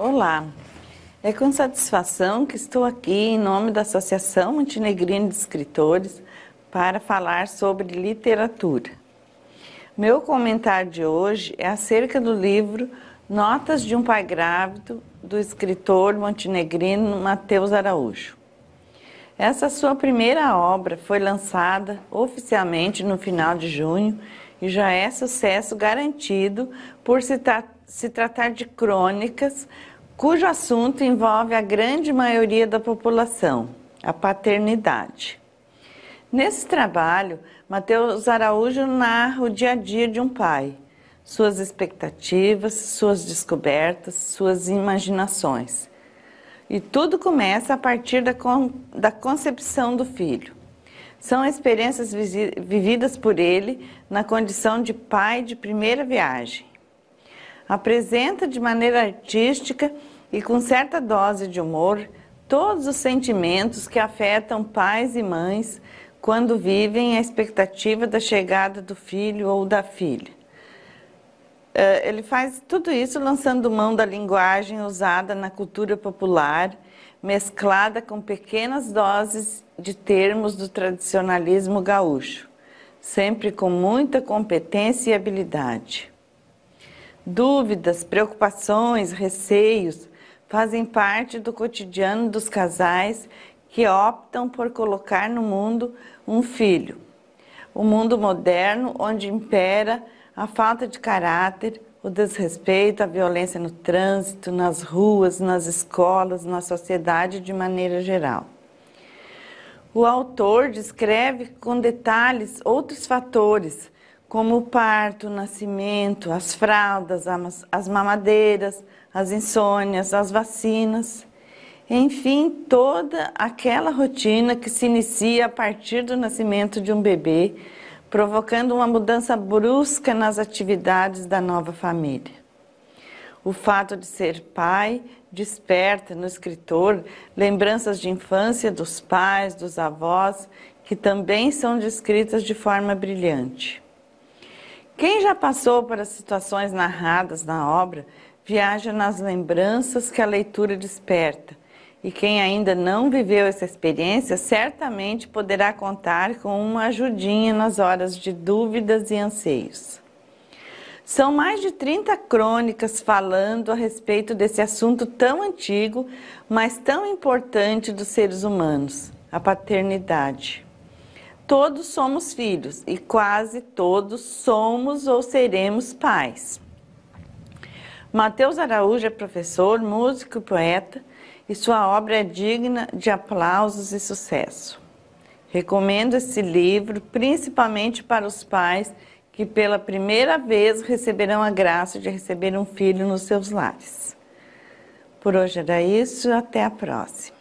Olá, é com satisfação que estou aqui em nome da Associação Montenegrina de Escritores para falar sobre literatura. Meu comentário de hoje é acerca do livro Notas de um Pai Grávido, do escritor montenegrino Mateus Araújo. Essa sua primeira obra foi lançada oficialmente no final de junho e já é sucesso garantido por se tratar se tratar de crônicas cujo assunto envolve a grande maioria da população, a paternidade. Nesse trabalho, Mateus Araújo narra o dia a dia de um pai, suas expectativas, suas descobertas, suas imaginações. E tudo começa a partir da, con da concepção do filho. São experiências vividas por ele na condição de pai de primeira viagem apresenta de maneira artística e com certa dose de humor todos os sentimentos que afetam pais e mães quando vivem a expectativa da chegada do filho ou da filha. É, ele faz tudo isso lançando mão da linguagem usada na cultura popular, mesclada com pequenas doses de termos do tradicionalismo gaúcho, sempre com muita competência e habilidade. Dúvidas, preocupações, receios fazem parte do cotidiano dos casais que optam por colocar no mundo um filho. O um mundo moderno, onde impera a falta de caráter, o desrespeito, a violência no trânsito, nas ruas, nas escolas, na sociedade de maneira geral. O autor descreve com detalhes outros fatores como o parto, o nascimento, as fraldas, as mamadeiras, as insônias, as vacinas, enfim, toda aquela rotina que se inicia a partir do nascimento de um bebê, provocando uma mudança brusca nas atividades da nova família. O fato de ser pai desperta no escritor lembranças de infância dos pais, dos avós, que também são descritas de forma brilhante. Quem já passou por as situações narradas na obra, viaja nas lembranças que a leitura desperta. E quem ainda não viveu essa experiência, certamente poderá contar com uma ajudinha nas horas de dúvidas e anseios. São mais de 30 crônicas falando a respeito desse assunto tão antigo, mas tão importante dos seres humanos, a paternidade. Todos somos filhos e quase todos somos ou seremos pais. Mateus Araújo é professor, músico e poeta, e sua obra é digna de aplausos e sucesso. Recomendo esse livro principalmente para os pais que pela primeira vez receberão a graça de receber um filho nos seus lares. Por hoje era isso, até a próxima.